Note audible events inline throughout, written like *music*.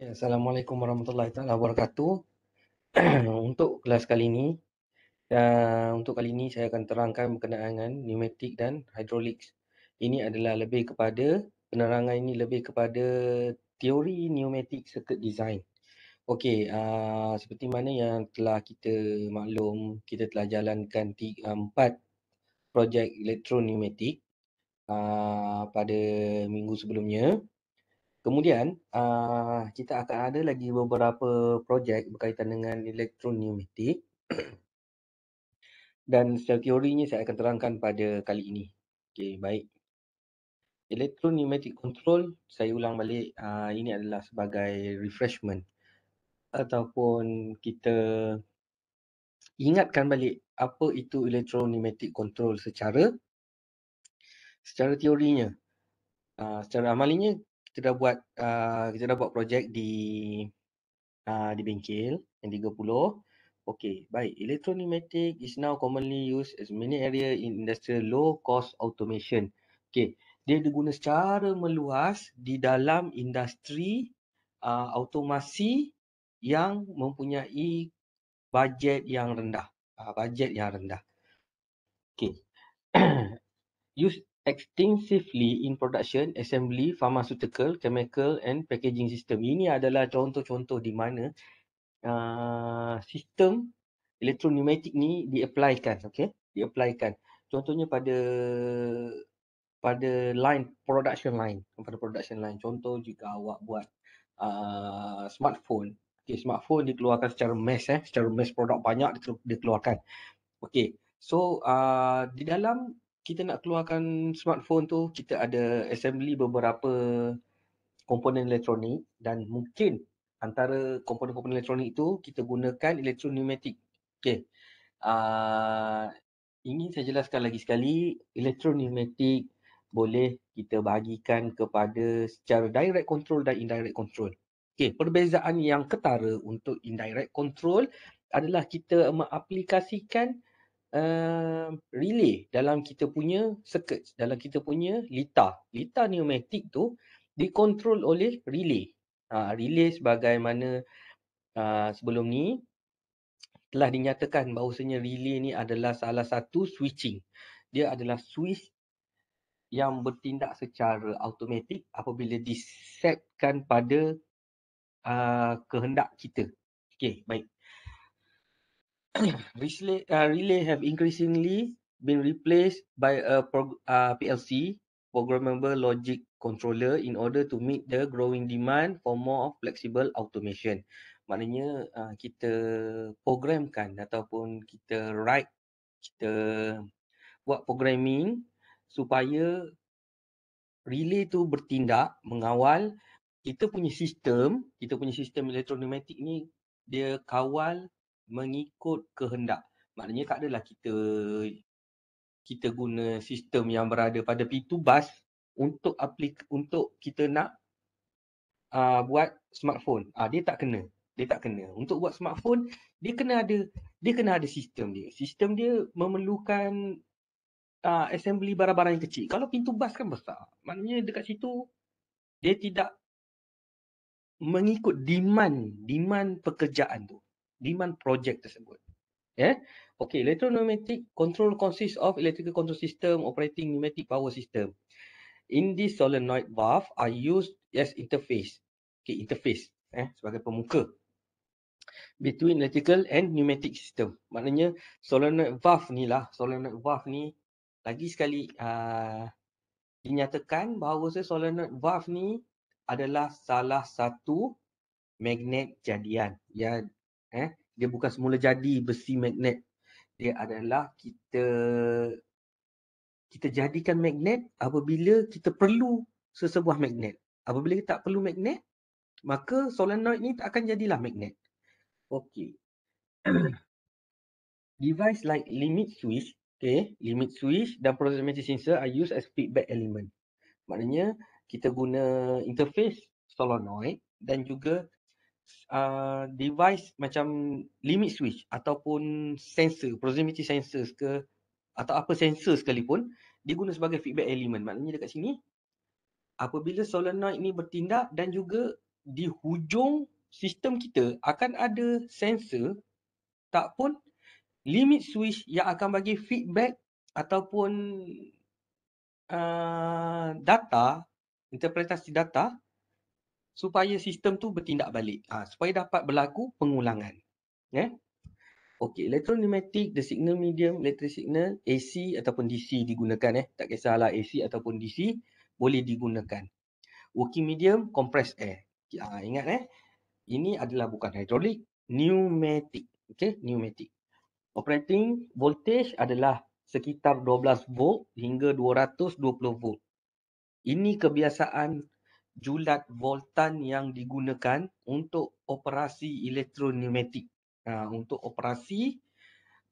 Ya, Assalamualaikum warahmatullahi taala wabarakatuh. *clears throat* untuk kelas kali ini dan untuk kali ini saya akan terangkan berkenaan dengan pneumatic dan hydraulics. Ini adalah lebih kepada penerangan ini lebih kepada teori pneumatic circuit design. Okey, uh, seperti mana yang telah kita maklum, kita telah jalankan tiga, ah, empat projek elektro pneumatic uh, ah, pada minggu sebelumnya. Kemudian uh, kita akan ada lagi beberapa projek berkaitan dengan elektronumitik *clears throat* dan secara teorinya saya akan terangkan pada kali ini. Okey, baik. Elektronumitik control, saya ulang balik, uh, ini adalah sebagai refreshment ataupun kita ingatkan balik apa itu elektronumitik control secara secara teorinya. Uh, secara amalinya kita dah buat uh, kita dah buat projek di uh, di bengkel yang 30. Okey, baik. Electronimatic is now commonly used as many area in industrial low cost automation. Okey, dia digunakan secara meluas di dalam industri uh, automasi yang mempunyai bajet yang rendah. Uh, bajet yang rendah. Okey. *clears throat* Use extensively in production, assembly, pharmaceutical, chemical and packaging system. Ini adalah contoh-contoh di mana uh, sistem elektronumatik ni diaplikan, okay? Diaplikan. Contohnya pada pada line production line, pada production line. Contoh jika awak buat uh, smartphone, okay, smartphone dikeluarkan secara mass, eh, secara mass produk banyak dikeluarkan. Okay, so uh, di dalam kita nak keluarkan smartphone tu kita ada assembly beberapa komponen elektronik dan mungkin antara komponen-komponen elektronik itu kita gunakan elektronimatik. Okey. Uh, ingin saya jelaskan lagi sekali elektronimatik boleh kita bahagikan kepada secara direct control dan indirect control. Okey, perbezaan yang ketara untuk indirect control adalah kita mengaplikasikan uh, relay dalam kita punya circuit, dalam kita punya lita. Lita pneumatic tu dikontrol oleh relay. Uh, relay sebagaimana uh, sebelum ni telah dinyatakan bahawasanya relay ni adalah salah satu switching. Dia adalah switch yang bertindak secara automatik apabila disetkan pada uh, kehendak kita. Okey, baik. *coughs* relay, uh, relay have increasingly been replaced by a prog- uh, PLC, programmable logic controller, in order to meet the growing demand for more flexible automation. Maknanya uh, kita programkan ataupun kita write, kita buat programming supaya relay tu bertindak mengawal kita punya sistem, kita punya sistem elektronik ni dia kawal mengikut kehendak. Maknanya tak adalah kita kita guna sistem yang berada pada pintu bas untuk aplik untuk kita nak uh, buat smartphone. Uh, dia tak kena. Dia tak kena. Untuk buat smartphone, dia kena ada dia kena ada sistem dia. Sistem dia memerlukan uh, assembly barang-barang yang kecil. Kalau pintu bas kan besar. Maknanya dekat situ dia tidak mengikut demand demand pekerjaan tu demand project tersebut. Yeah. Okay, electromagnetic control consists of electrical control system operating pneumatic power system. In this solenoid valve are used as interface. Okay, interface eh, sebagai pemuka between electrical and pneumatic system. Maknanya solenoid valve ni lah, solenoid valve ni lagi sekali uh, dinyatakan bahawa solenoid valve ni adalah salah satu magnet jadian Ya eh dia bukan semula jadi besi magnet dia adalah kita kita jadikan magnet apabila kita perlu sesebuah magnet apabila kita tak perlu magnet maka solenoid ni tak akan jadilah magnet okey *clears throat* device like limit switch okay limit switch dan process magnetic sensor are used as feedback element maknanya kita guna interface solenoid dan juga uh, device macam limit switch ataupun sensor, proximity sensors ke atau apa sensor sekalipun, dia guna sebagai feedback element. Maknanya dekat sini, apabila solenoid ni bertindak dan juga di hujung sistem kita akan ada sensor tak pun limit switch yang akan bagi feedback ataupun uh, data, interpretasi data supaya sistem tu bertindak balik ha, supaya dapat berlaku pengulangan ya eh? okey the signal medium electric signal AC ataupun DC digunakan eh tak kisahlah AC ataupun DC boleh digunakan working medium compressed air ha, ingat eh ini adalah bukan hidrolik pneumatic Okay, pneumatic operating voltage adalah sekitar 12 volt hingga 220 volt ini kebiasaan julat voltan yang digunakan untuk operasi elektronimetik uh, untuk operasi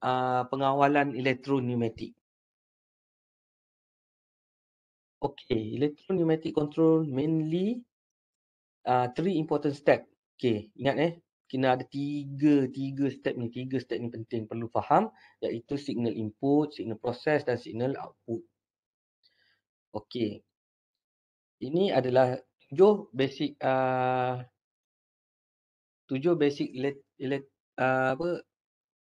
uh, pengawalan elektronimetik okey elektronimetik control mainly uh, three important step okey ingat eh kena ada tiga tiga step ni tiga step ni penting perlu faham iaitu signal input signal process dan signal output okey ini adalah tujuh basic uh, tujuh basic let, let, uh, apa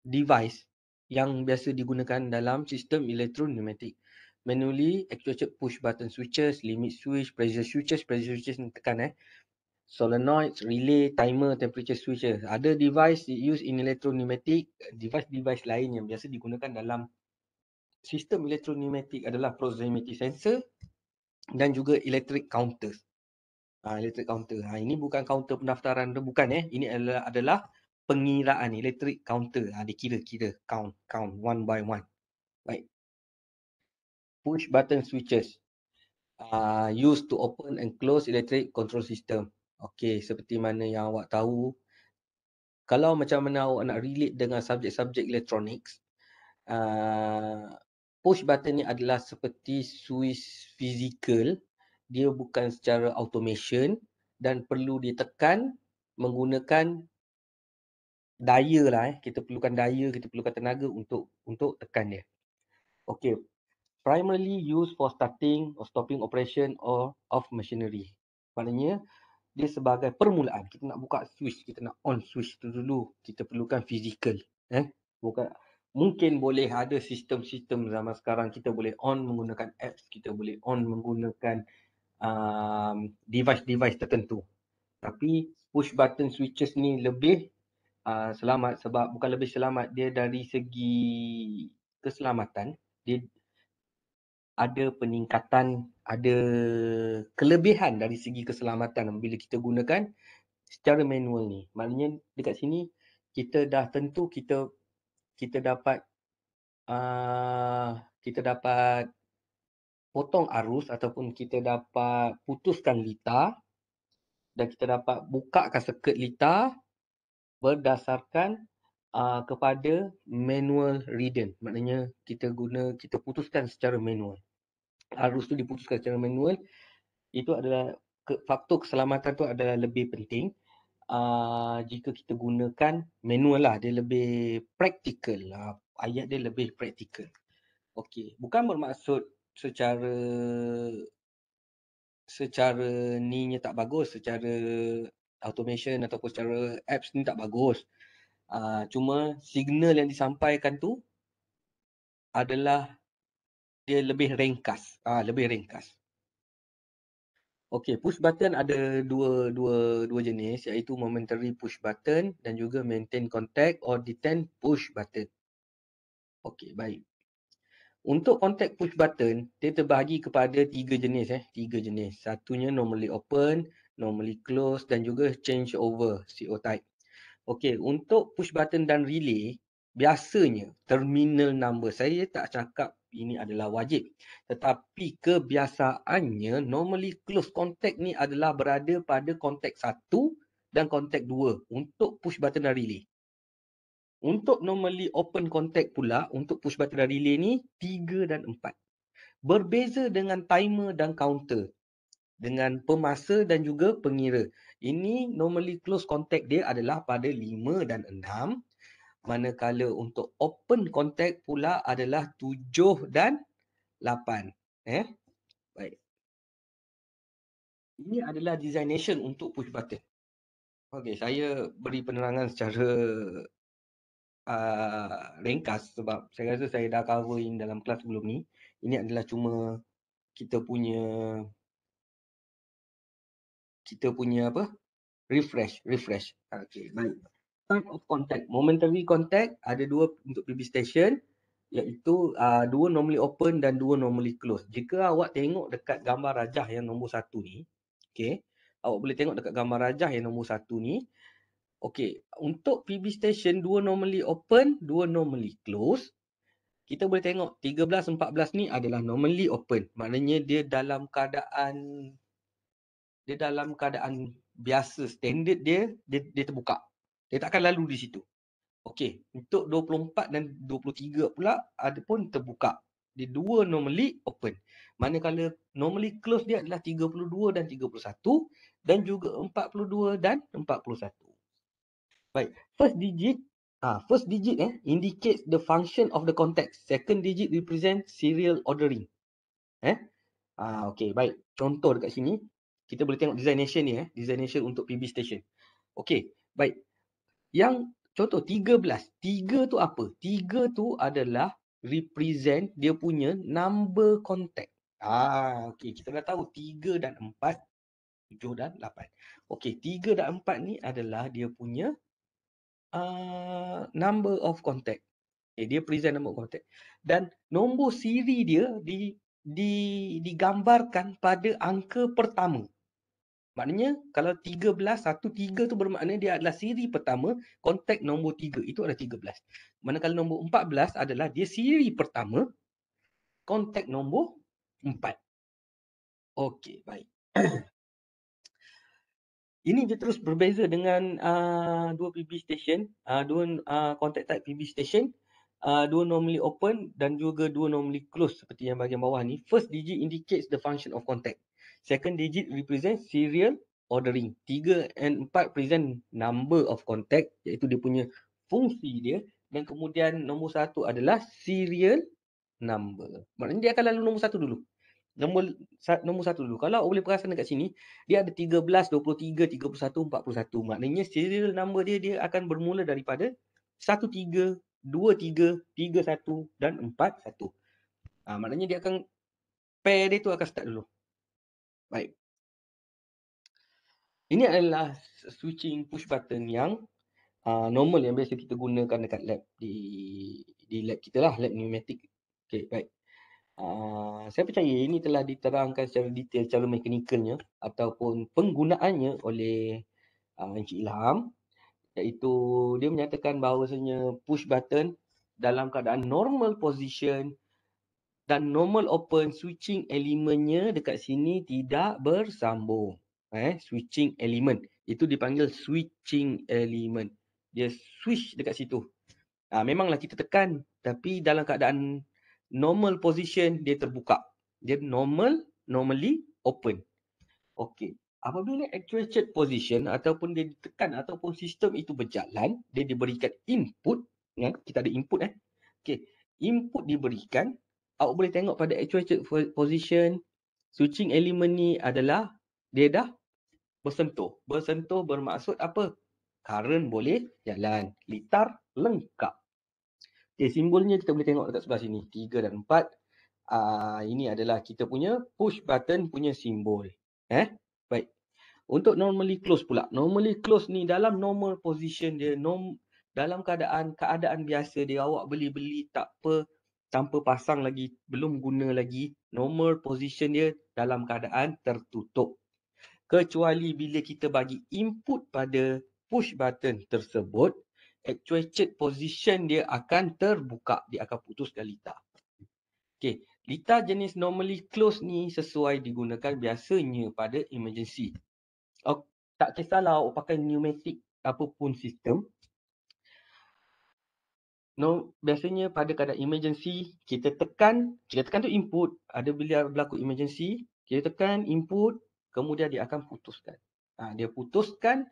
device yang biasa digunakan dalam sistem elektronematik manually actuated push button switches limit switch pressure switches pressure switches ni tekan eh solenoid relay timer temperature switches ada device used in electronematic device-device lain yang biasa digunakan dalam sistem elektronematik adalah proximity sensor dan juga electric counters uh, electric counter. Ha, ini bukan counter pendaftaran tu bukan eh. Ini adalah adalah pengiraan electric counter. Ha, dia kira-kira count count one by one. Baik. Push button switches. Uh, used to open and close electric control system. Okey, seperti mana yang awak tahu, kalau macam mana awak nak relate dengan subjek-subjek electronics, uh, push button ni adalah seperti switch physical dia bukan secara automation dan perlu ditekan menggunakan daya lah eh. Kita perlukan daya, kita perlukan tenaga untuk untuk tekan dia. Okay. Primarily used for starting or stopping operation or of machinery. Maknanya dia sebagai permulaan. Kita nak buka switch, kita nak on switch tu dulu. Kita perlukan physical. Eh? Bukan, mungkin boleh ada sistem-sistem zaman sekarang kita boleh on menggunakan apps kita boleh on menggunakan um, device-device tertentu. Tapi push button switches ni lebih uh, selamat sebab bukan lebih selamat dia dari segi keselamatan dia ada peningkatan, ada kelebihan dari segi keselamatan bila kita gunakan secara manual ni. Maknanya dekat sini kita dah tentu kita kita dapat uh, kita dapat potong arus ataupun kita dapat putuskan lita dan kita dapat bukakan circuit lita berdasarkan uh, kepada manual reading. maknanya kita guna kita putuskan secara manual arus tu diputuskan secara manual itu adalah faktor keselamatan tu adalah lebih penting uh, jika kita gunakan manual lah dia lebih praktikal uh, lah. ayat dia lebih praktikal Okey, bukan bermaksud secara secara ni tak bagus secara automation ataupun secara apps ni tak bagus. Uh, cuma signal yang disampaikan tu adalah dia lebih ringkas. Ah uh, lebih ringkas. Okey, push button ada dua dua dua jenis iaitu momentary push button dan juga maintain contact or detent push button. Okey, baik. Untuk contact push button, dia terbahagi kepada tiga jenis eh. Tiga jenis. Satunya normally open, normally close dan juga change over CO type. Okay, untuk push button dan relay, biasanya terminal number saya tak cakap ini adalah wajib. Tetapi kebiasaannya normally close contact ni adalah berada pada contact satu dan contact dua untuk push button dan relay. Untuk normally open contact pula untuk push button dan relay ni 3 dan 4. Berbeza dengan timer dan counter. Dengan pemasa dan juga pengira. Ini normally close contact dia adalah pada 5 dan 6. Manakala untuk open contact pula adalah 7 dan 8. Eh? Baik. Ini adalah designation untuk push button. Okey, saya beri penerangan secara uh, ringkas sebab saya rasa saya dah cover in dalam kelas sebelum ni. Ini adalah cuma kita punya kita punya apa? Refresh, refresh. Okay, baik. Type of contact. Momentary contact ada dua untuk PB station iaitu uh, dua normally open dan dua normally close. Jika awak tengok dekat gambar rajah yang nombor satu ni, okay, awak boleh tengok dekat gambar rajah yang nombor satu ni, Okey, untuk PB station dua normally open, dua normally close. Kita boleh tengok 13 14 ni adalah normally open. Maknanya dia dalam keadaan dia dalam keadaan biasa standard dia dia, dia terbuka. Dia takkan lalu di situ. Okey, untuk 24 dan 23 pula ada pun terbuka. Dia dua normally open. Manakala normally close dia adalah 32 dan 31 dan juga 42 dan 41. Baik. First digit ah uh, first digit eh indicates the function of the context. Second digit represent serial ordering. Eh? Ah uh, okey, baik. Contoh dekat sini kita boleh tengok designation ni eh, designation untuk PB station. Okey, baik. Yang contoh 13. 3 tu apa? 3 tu adalah represent dia punya number contact. Ah okey, kita dah tahu 3 dan 4 7 dan 8. Okey, 3 dan 4 ni adalah dia punya uh, number of contact. Okay, eh, dia present number of contact. Dan nombor siri dia di, di, digambarkan pada angka pertama. Maknanya kalau 13, 13 tu bermakna dia adalah siri pertama contact nombor 3. Itu adalah 13. Manakala nombor 14 adalah dia siri pertama contact nombor 4. Okey, baik. *coughs* Ini dia terus berbeza dengan uh, dua PB station, uh, dua uh, contact type PB station, uh, dua normally open dan juga dua normally close seperti yang bahagian bawah ni. First digit indicates the function of contact. Second digit represents serial ordering. Tiga and empat present number of contact iaitu dia punya fungsi dia dan kemudian nombor satu adalah serial number. Maknanya dia akan lalu nombor satu dulu nombor, nombor satu dulu. Kalau boleh perasan dekat sini, dia ada 13, 23, 31, 41. Maknanya serial number dia, dia akan bermula daripada 1, 3, 2, 3, 31 dan 4, satu. Ha, maknanya dia akan, pair dia tu akan start dulu. Baik. Ini adalah switching push button yang uh, normal yang biasa kita gunakan dekat lab di di lab kita lah, lab pneumatic. Okay, baik. Ah, saya percaya ini telah diterangkan secara detail secara mekanikalnya ataupun penggunaannya oleh uh, Encik Ilham iaitu dia menyatakan bahawasanya push button dalam keadaan normal position dan normal open switching elemennya dekat sini tidak bersambung eh switching element itu dipanggil switching element dia switch dekat situ ah ha, memanglah kita tekan tapi dalam keadaan normal position dia terbuka. Dia normal, normally open. Okey. Apabila actuated position ataupun dia ditekan ataupun sistem itu berjalan, dia diberikan input. Ya, kita ada input eh. Okey. Input diberikan. Awak boleh tengok pada actuated position. Switching element ni adalah dia dah bersentuh. Bersentuh bermaksud apa? Current boleh jalan. Litar lengkap. Okay, eh, simbolnya kita boleh tengok dekat sebelah sini. tiga dan empat. Uh, ini adalah kita punya push button punya simbol. Eh, Baik. Untuk normally close pula. Normally close ni dalam normal position dia. Norm, dalam keadaan keadaan biasa dia awak beli-beli tak apa. Tanpa pasang lagi. Belum guna lagi. Normal position dia dalam keadaan tertutup. Kecuali bila kita bagi input pada push button tersebut actuated position dia akan terbuka dia akan putuskan lita okey lita jenis normally close ni sesuai digunakan biasanya pada emergency oh, tak kisahlah awak pakai pneumatic apapun sistem No, biasanya pada keadaan emergency, kita tekan, kita tekan tu input, ada bila berlaku emergency, kita tekan input, kemudian dia akan putuskan. Ha, dia putuskan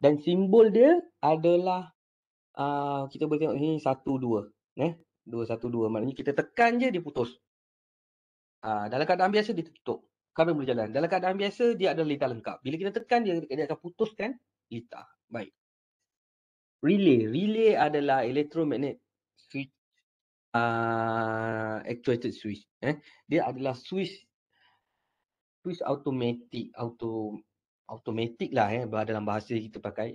dan simbol dia adalah uh, kita boleh tengok sini 1 2 eh 2 1 2 maknanya kita tekan je dia putus uh, dalam keadaan biasa dia tertutup kabel boleh jalan dalam keadaan biasa dia ada lita lengkap bila kita tekan dia dia akan putuskan lita baik relay relay adalah electromagnet switch uh, actuated switch eh dia adalah switch switch automatic auto automatic lah eh dalam bahasa kita pakai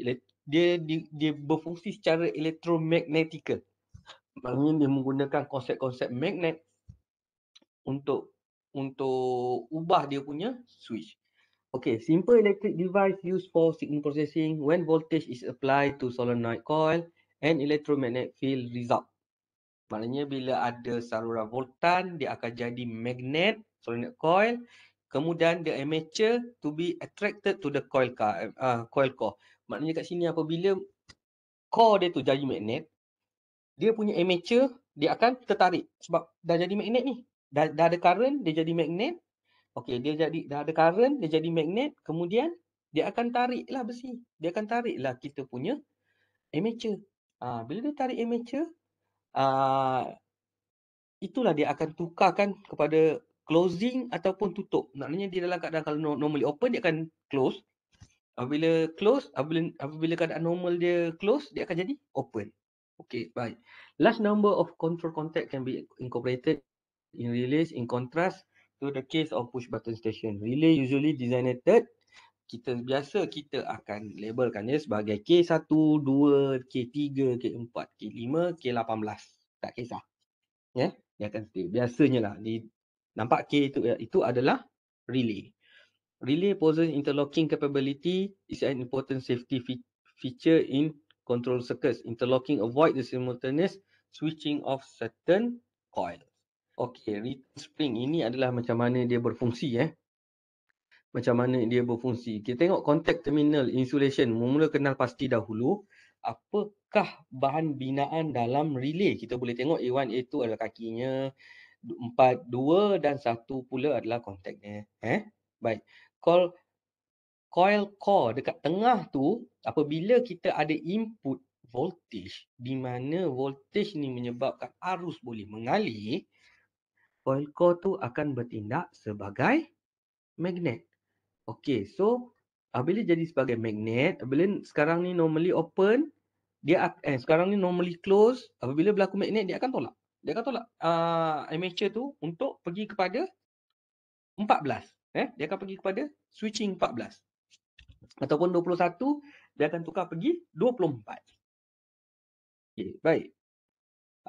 dia dia, dia berfungsi secara elektromagnetik. Maknanya dia menggunakan konsep-konsep magnet untuk untuk ubah dia punya switch. Okay, simple electric device used for signal processing when voltage is applied to solenoid coil and electromagnetic field result. Maknanya bila ada saluran voltan, dia akan jadi magnet solenoid coil. Kemudian the armature to be attracted to the coil car, eh, uh, coil core maknanya kat sini apabila core dia tu jadi magnet dia punya amateur dia akan tertarik sebab dah jadi magnet ni dah, dah ada current dia jadi magnet okey dia jadi dah ada current dia jadi magnet kemudian dia akan tarik lah besi dia akan tarik lah kita punya amateur ha, bila dia tarik amateur ha, itulah dia akan tukarkan kepada closing ataupun tutup maknanya dia dalam keadaan kalau normally open dia akan close Apabila close, apabila, apabila keadaan normal dia close, dia akan jadi open. Okay, baik. Last number of control contact can be incorporated in relays in contrast to the case of push button station. Relay usually designated, kita biasa kita akan labelkan dia sebagai K1, 2, K3, K4, K5, K18. Tak kisah. yeah? dia akan stay. Biasanya lah, nampak K itu, itu adalah relay. Relay poses interlocking capability is an important safety fe- feature in control circuits. Interlocking avoid the simultaneous switching of certain coils. Okay, return spring ini adalah macam mana dia berfungsi eh. Macam mana dia berfungsi. Kita tengok contact terminal insulation. Mula kenal pasti dahulu. Apakah bahan binaan dalam relay? Kita boleh tengok A1, A2 adalah kakinya. 4, 2 dan 1 pula adalah contactnya. Eh? Baik call coil core dekat tengah tu apabila kita ada input voltage di mana voltage ni menyebabkan arus boleh mengalir coil core tu akan bertindak sebagai magnet. Okey, so apabila jadi sebagai magnet, apabila sekarang ni normally open, dia eh sekarang ni normally close, apabila berlaku magnet dia akan tolak. Dia akan tolak uh, ah, armature tu untuk pergi kepada 14 eh dia akan pergi kepada switching 14 ataupun 21 dia akan tukar pergi 24 okey baik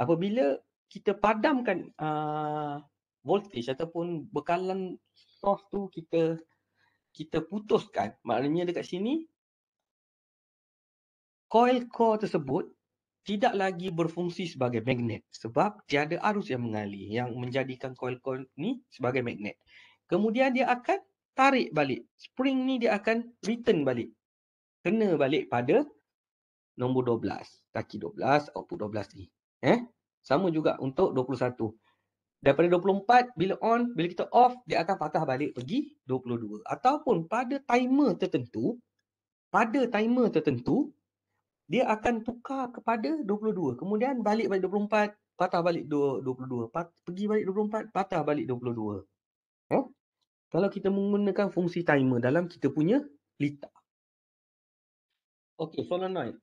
apabila kita padamkan uh, voltage ataupun bekalan source tu kita kita putuskan maknanya dekat sini coil core tersebut tidak lagi berfungsi sebagai magnet sebab tiada arus yang mengalir yang menjadikan coil coil ni sebagai magnet kemudian dia akan tarik balik. Spring ni dia akan return balik. Kena balik pada nombor 12. Taki 12, output 12 ni. Eh? Sama juga untuk 21. Daripada 24, bila on, bila kita off, dia akan patah balik pergi 22. Ataupun pada timer tertentu, pada timer tertentu, dia akan tukar kepada 22. Kemudian balik balik 24, patah balik 22. Pergi balik 24, patah balik kalau kita menggunakan fungsi timer dalam kita punya lita. Okey, soalan lain.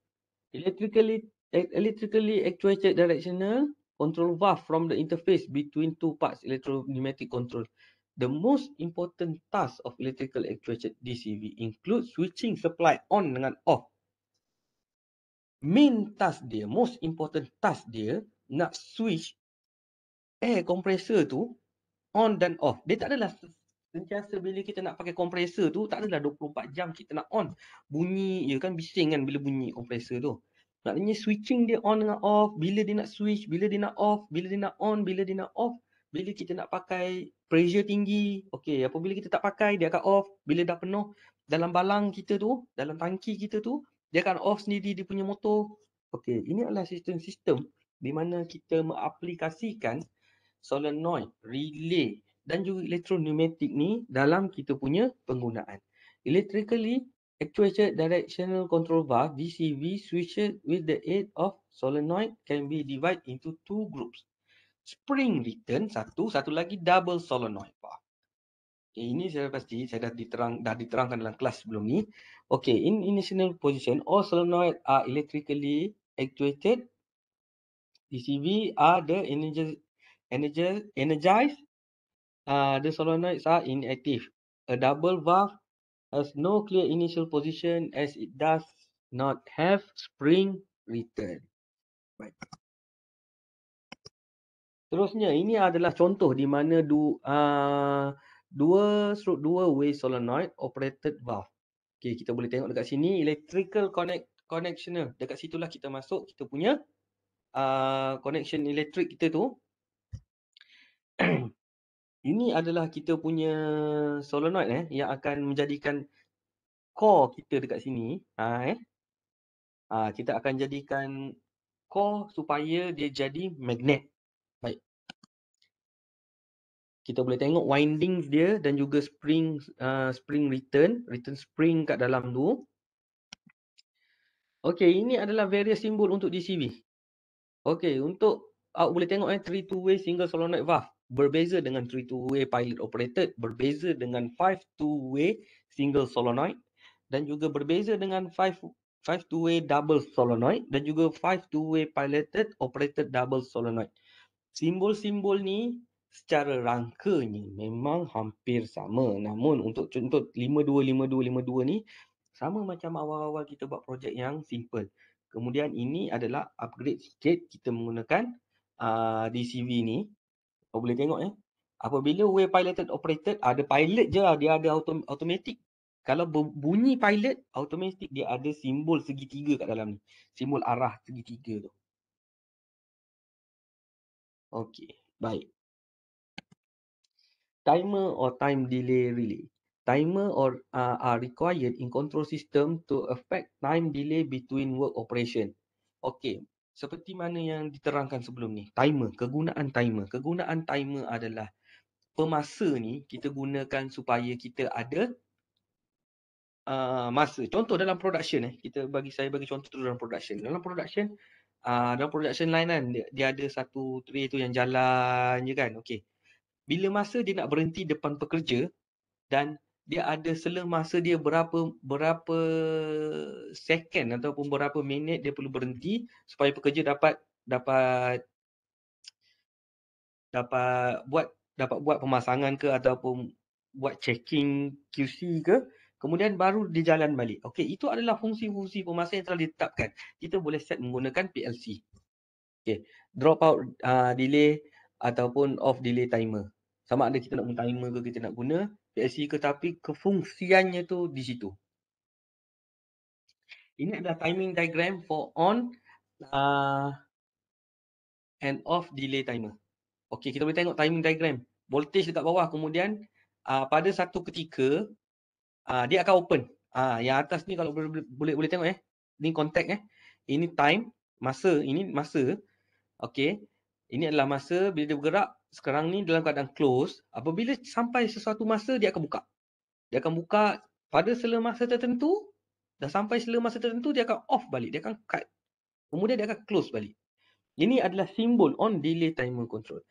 Electrically e, electrically actuated directional control valve from the interface between two parts electromagnetic control. The most important task of electrical actuated DCV include switching supply on dengan off. Main task dia, most important task dia nak switch air compressor tu on dan off. Dia tak adalah sentiasa bila kita nak pakai kompresor tu tak adalah 24 jam kita nak on bunyi ya kan bising kan bila bunyi kompresor tu maknanya switching dia on dengan off bila dia nak switch bila dia nak off bila dia nak on bila dia nak off bila kita nak pakai pressure tinggi okey apabila kita tak pakai dia akan off bila dah penuh dalam balang kita tu dalam tangki kita tu dia akan off sendiri dia punya motor okey ini adalah sistem-sistem di mana kita mengaplikasikan solenoid relay dan juga elektronumatik ni dalam kita punya penggunaan. Electrically actuated directional control valve DCV switched with the aid of solenoid can be divided into two groups. Spring return satu, satu lagi double solenoid valve. Okay, ini saya pasti saya dah diterang dah diterangkan dalam kelas sebelum ni. Okay, in initial position all solenoid are electrically actuated DCV are the energy energize uh, the solenoids are inactive. A double valve has no clear initial position as it does not have spring return. Right. Seterusnya, ini adalah contoh di mana du, uh, dua stroke dua way solenoid operated valve. Okay, kita boleh tengok dekat sini electrical connect connectioner. Dekat situlah kita masuk kita punya uh, connection elektrik kita tu. *clears throat* ini adalah kita punya solenoid eh yang akan menjadikan core kita dekat sini ha eh ha, kita akan jadikan core supaya dia jadi magnet baik kita boleh tengok winding dia dan juga spring uh, spring return return spring kat dalam tu okey ini adalah various simbol untuk DCV okey untuk awak boleh tengok eh 3 2 way single solenoid valve berbeza dengan 3-2-way pilot operated, berbeza dengan 5-2-way single solenoid dan juga berbeza dengan 5-2-way double solenoid dan juga 5-2-way piloted operated double solenoid. Simbol-simbol ni secara rangkanya memang hampir sama. Namun untuk contoh 525252 ni sama macam awal-awal kita buat projek yang simple. Kemudian ini adalah upgrade sikit kita menggunakan uh, DCV ni kau boleh tengok ya. Apabila wave piloted operated, ada pilot je lah, dia ada autom- automatic. Kalau bunyi pilot, automatic dia ada simbol segitiga kat dalam ni. Simbol arah segitiga tu. Okay, baik. Timer or time delay relay. Timer or uh, are required in control system to affect time delay between work operation. Okay seperti mana yang diterangkan sebelum ni timer kegunaan timer kegunaan timer adalah pemasa ni kita gunakan supaya kita ada uh, masa contoh dalam production eh kita bagi saya bagi contoh tu dalam production dalam production uh, dalam production line kan dia, dia ada satu tray tu yang jalan je kan okey bila masa dia nak berhenti depan pekerja dan dia ada selang masa dia berapa berapa second ataupun berapa minit dia perlu berhenti supaya pekerja dapat dapat dapat buat dapat buat pemasangan ke ataupun buat checking QC ke kemudian baru dia jalan balik. Okey, itu adalah fungsi-fungsi pemasangan yang telah ditetapkan. Kita boleh set menggunakan PLC. Okey, drop out uh, delay ataupun off delay timer. Sama ada kita nak guna timer ke kita nak guna PSE ke tapi kefungsiannya tu di situ. Ini adalah timing diagram for on uh, and off delay timer. Okey, kita boleh tengok timing diagram. Voltage dekat bawah kemudian uh, pada satu ketika uh, dia akan open. Uh, yang atas ni kalau boleh, boleh boleh tengok eh. Ini contact eh. Ini time, masa, ini masa. Okey. Ini adalah masa bila dia bergerak sekarang ni dalam keadaan close apabila sampai sesuatu masa dia akan buka dia akan buka pada selepas masa tertentu dah sampai selepas masa tertentu dia akan off balik dia akan cut kemudian dia akan close balik ini adalah simbol on delay timer control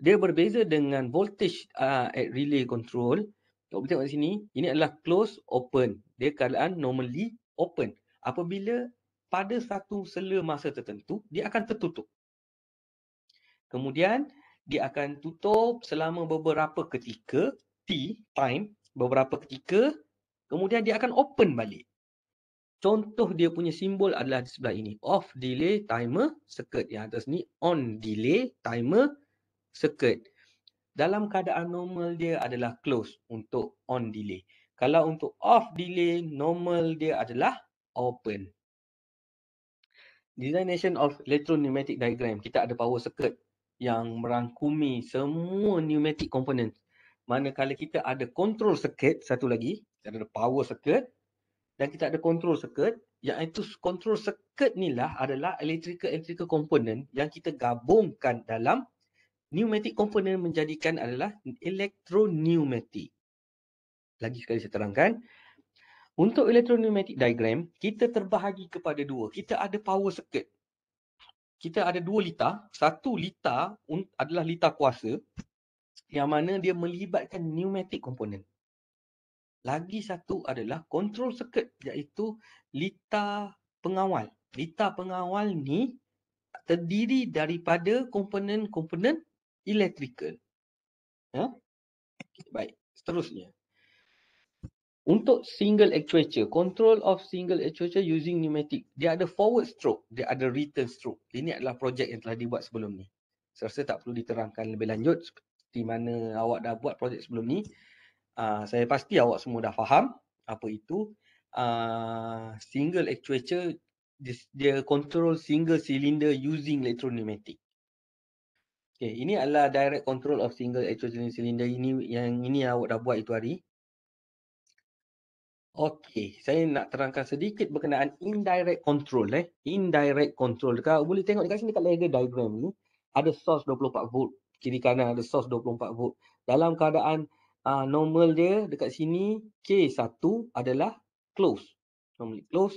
dia berbeza dengan voltage uh, at relay control kalau kita tengok sini ini adalah close open dia keadaan normally open apabila pada satu selepas masa tertentu dia akan tertutup kemudian dia akan tutup selama beberapa ketika T time beberapa ketika kemudian dia akan open balik contoh dia punya simbol adalah di sebelah ini off delay timer circuit yang atas ni on delay timer circuit dalam keadaan normal dia adalah close untuk on delay kalau untuk off delay normal dia adalah open Designation of electro-pneumatic diagram. Kita ada power circuit yang merangkumi semua pneumatic component. Manakala kita ada control circuit satu lagi, kita ada power circuit dan kita ada control circuit itu control circuit ni lah adalah electrical-electrical component yang kita gabungkan dalam pneumatic component menjadikan adalah electro-pneumatic. Lagi sekali saya terangkan. Untuk electro-pneumatic diagram, kita terbahagi kepada dua. Kita ada power circuit kita ada dua lita. Satu lita adalah lita kuasa yang mana dia melibatkan pneumatic component. Lagi satu adalah control circuit iaitu lita pengawal. Lita pengawal ni terdiri daripada komponen-komponen elektrikal. Ya? baik, seterusnya. Untuk single actuator, control of single actuator using pneumatic, dia ada forward stroke, dia ada return stroke. Ini adalah projek yang telah dibuat sebelum ni. Saya rasa tak perlu diterangkan lebih lanjut di mana awak dah buat projek sebelum ni. Uh, saya pasti awak semua dah faham apa itu. Uh, single actuator, dia, control single cylinder using electropneumatic. Okay, ini adalah direct control of single actuator cylinder ini yang ini awak dah buat itu hari. Okey, saya nak terangkan sedikit berkenaan indirect control eh. Indirect control. Dekat, boleh tengok dekat sini dekat layer diagram ni. Ada source 24 volt. Kiri kanan ada source 24 volt. Dalam keadaan uh, normal dia dekat sini K1 adalah close. Normally close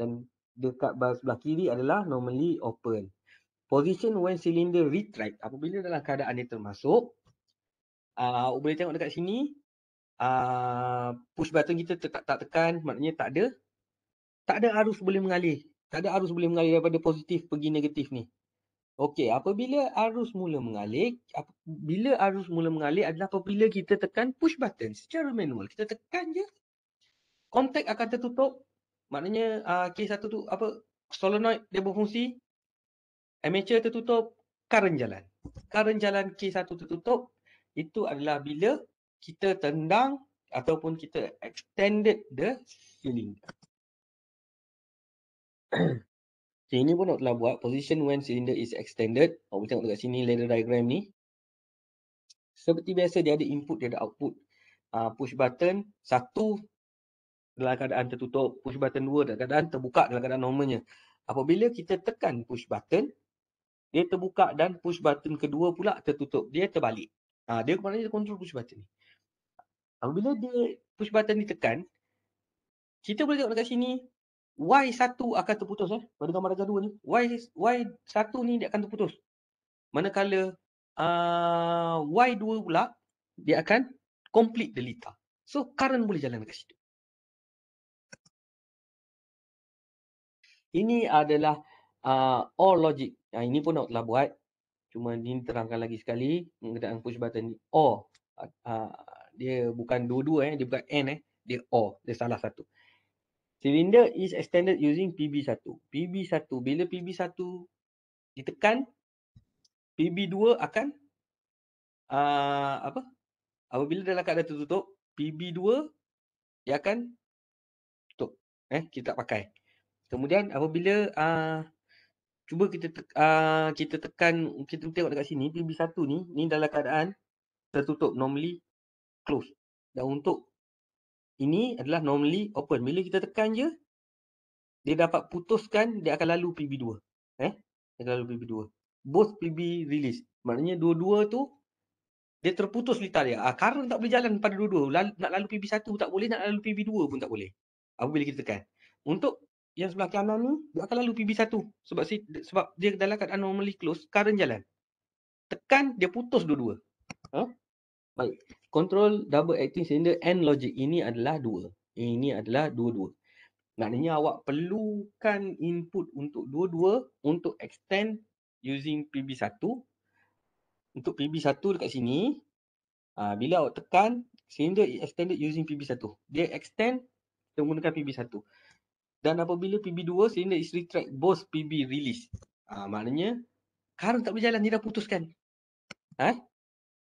dan dekat bahagian sebelah kiri adalah normally open. Position when cylinder retract apabila dalam keadaan dia termasuk. Uh, boleh tengok dekat sini Ah, push button kita tak tak tekan maknanya tak ada tak ada arus boleh mengalir tak ada arus boleh mengalir daripada positif pergi negatif ni okey apabila arus mula mengalir bila arus mula mengalir adalah apabila kita tekan push button secara manual kita tekan je contact akan tertutup maknanya uh, ah, K1 tu apa solenoid dia berfungsi amateur tertutup current jalan current jalan K1 tertutup itu adalah bila kita tendang ataupun kita extended the cylinder. *clears throat* okay, ini pun nak telah buat position when cylinder is extended. Oh, kita tengok dekat sini ladder diagram ni. Seperti biasa dia ada input dia ada output. Uh, push button satu dalam keadaan tertutup, push button dua dalam keadaan terbuka dalam keadaan normalnya. Apabila kita tekan push button, dia terbuka dan push button kedua pula tertutup. Dia terbalik. Ha, dia mana dia control push button ni. Bila dia push button ditekan, kita boleh tengok dekat sini Y1 akan terputus eh pada gambar raja 2 ni. Y Y1 ni dia akan terputus. Manakala uh, ah, Y2 pula dia akan complete the lita. So current boleh jalan dekat situ. Ini adalah uh, ah, OR logic. Nah, ini pun nak telah buat. Cuma ini terangkan lagi sekali. Mengenai push button ni OR. Uh, dia bukan dua-dua eh dia bukan n eh dia o dia salah satu silinder is extended using pb1 pb1 bila pb1 ditekan pb2 akan uh, apa apabila dalam keadaan tertutup pb2 dia akan tutup eh kita tak pakai kemudian apabila uh, cuba kita te- uh, kita tekan kita tengok dekat sini pb1 ni ni dalam keadaan tertutup normally close dan untuk ini adalah normally open bila kita tekan je dia dapat putuskan dia akan lalu PB2 eh dia akan lalu PB2 both PB release maknanya dua-dua tu dia terputus litar dia ah, current tak boleh jalan pada dua-dua nak lalu PB1 tak boleh nak lalu PB2 pun tak boleh apabila kita tekan untuk yang sebelah kanan ni dia akan lalu PB1 sebab si, sebab dia dalam keadaan anomaly close current jalan tekan dia putus dua-dua ha? baik control double acting cylinder and logic ini adalah dua. Ini adalah dua-dua. Maknanya awak perlukan input untuk dua-dua untuk extend using PB1. Untuk PB1 dekat sini, uh, bila awak tekan, cylinder is extended using PB1. Dia extend menggunakan PB1. Dan apabila PB2, cylinder is retract both PB release. Uh, maknanya, karun tak boleh jalan, dia dah putuskan. Ha?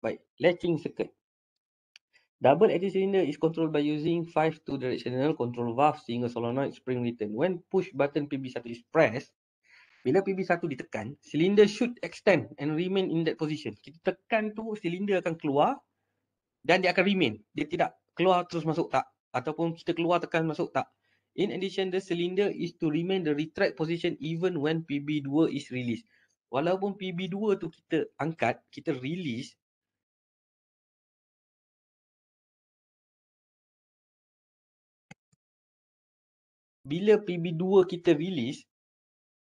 Baik, latching circuit. Double action cylinder is controlled by using five two directional control valve single solenoid spring return. When push button PB1 is pressed, bila PB1 ditekan, cylinder should extend and remain in that position. Kita tekan tu, cylinder akan keluar dan dia akan remain. Dia tidak keluar terus masuk tak. Ataupun kita keluar tekan masuk tak. In addition, the cylinder is to remain the retract position even when PB2 is released. Walaupun PB2 tu kita angkat, kita release, bila PB2 kita release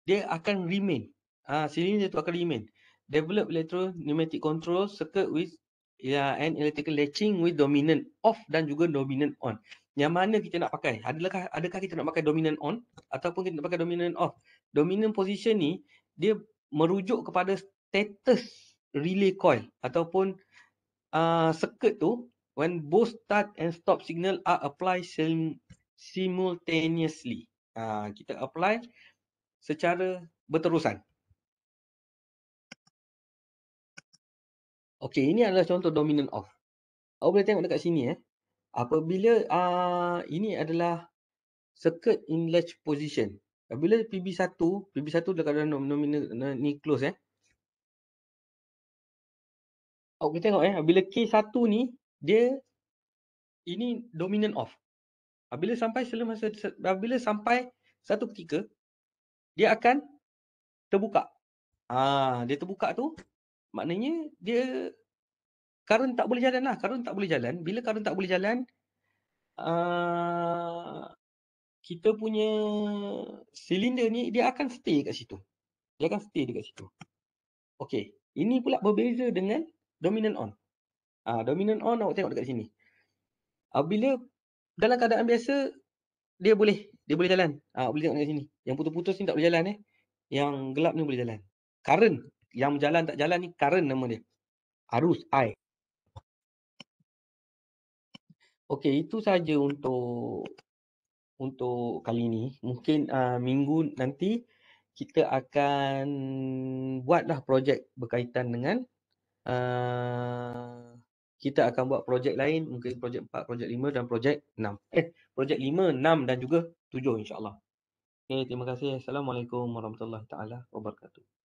dia akan remain ah ha, silinder tu akan remain develop electro pneumatic control circuit with yeah, and electrical latching with dominant off dan juga dominant on yang mana kita nak pakai adakah adakah kita nak pakai dominant on ataupun kita nak pakai dominant off dominant position ni dia merujuk kepada status relay coil ataupun uh, circuit tu when both start and stop signal are applied simultaneously. Uh, kita apply secara berterusan. Okey, ini adalah contoh dominant of. Awak boleh tengok dekat sini eh. Apabila uh, ini adalah circuit in latch position. Apabila PB1, PB1 dekat dalam nominal eh, ni close eh. Awak boleh tengok eh, Apabila K1 ni, dia ini dominant off. Bila sampai selama bila sampai satu ketika dia akan terbuka. Ah, dia terbuka tu maknanya dia karun tak boleh jalan lah. Karun tak boleh jalan. Bila karun tak boleh jalan uh, kita punya silinder ni dia akan stay kat situ. Dia akan stay dekat situ. Okay. Ini pula berbeza dengan dominant on. Ah, uh, dominant on awak tengok dekat sini. Uh, bila dalam keadaan biasa dia boleh dia boleh jalan. Ah boleh tengok kat sini. Yang putus-putus ni tak boleh jalan eh. Yang gelap ni boleh jalan. Current yang jalan tak jalan ni current nama dia. Arus I. Okey, itu saja untuk untuk kali ini. Mungkin uh, minggu nanti kita akan buatlah projek berkaitan dengan uh, kita akan buat projek lain mungkin projek 4 projek 5 dan projek 6 eh projek 5 6 dan juga 7 insyaallah okey terima kasih assalamualaikum warahmatullahi taala wabarakatuh